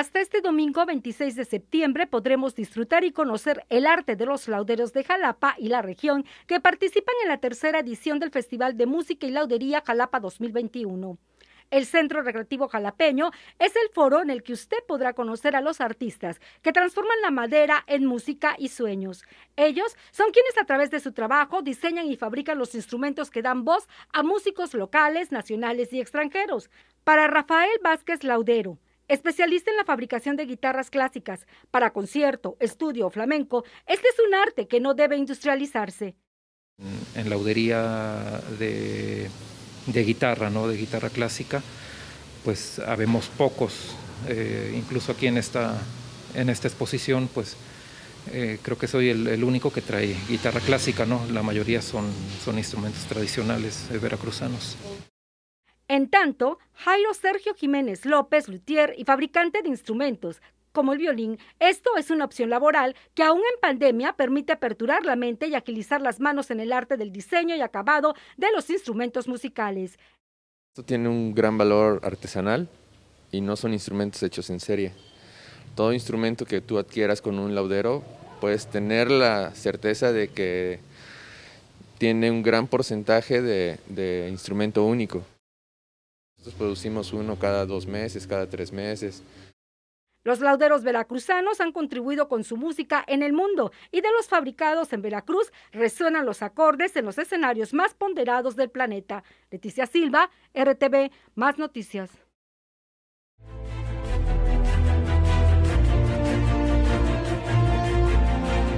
Hasta este domingo 26 de septiembre podremos disfrutar y conocer el arte de los lauderos de Jalapa y la región que participan en la tercera edición del Festival de Música y Laudería Jalapa 2021. El Centro Recreativo Jalapeño es el foro en el que usted podrá conocer a los artistas que transforman la madera en música y sueños. Ellos son quienes a través de su trabajo diseñan y fabrican los instrumentos que dan voz a músicos locales, nacionales y extranjeros. Para Rafael Vázquez Laudero, Especialista en la fabricación de guitarras clásicas para concierto, estudio o flamenco, este es un arte que no debe industrializarse. En la de, de guitarra, ¿no? de guitarra clásica, pues habemos pocos, eh, incluso aquí en esta, en esta exposición, pues eh, creo que soy el, único que trae guitarra clásica, ¿no? La mayoría son, son instrumentos tradicionales eh, veracruzanos. En tanto, Jairo Sergio Jiménez López, luthier y fabricante de instrumentos, como el violín, esto es una opción laboral que aún en pandemia permite aperturar la mente y agilizar las manos en el arte del diseño y acabado de los instrumentos musicales. Esto tiene un gran valor artesanal y no son instrumentos hechos en serie. Todo instrumento que tú adquieras con un laudero, puedes tener la certeza de que tiene un gran porcentaje de, de instrumento único. Nosotros producimos uno cada dos meses, cada tres meses. Los lauderos veracruzanos han contribuido con su música en el mundo y de los fabricados en Veracruz resuenan los acordes en los escenarios más ponderados del planeta. Leticia Silva, RTV, más noticias.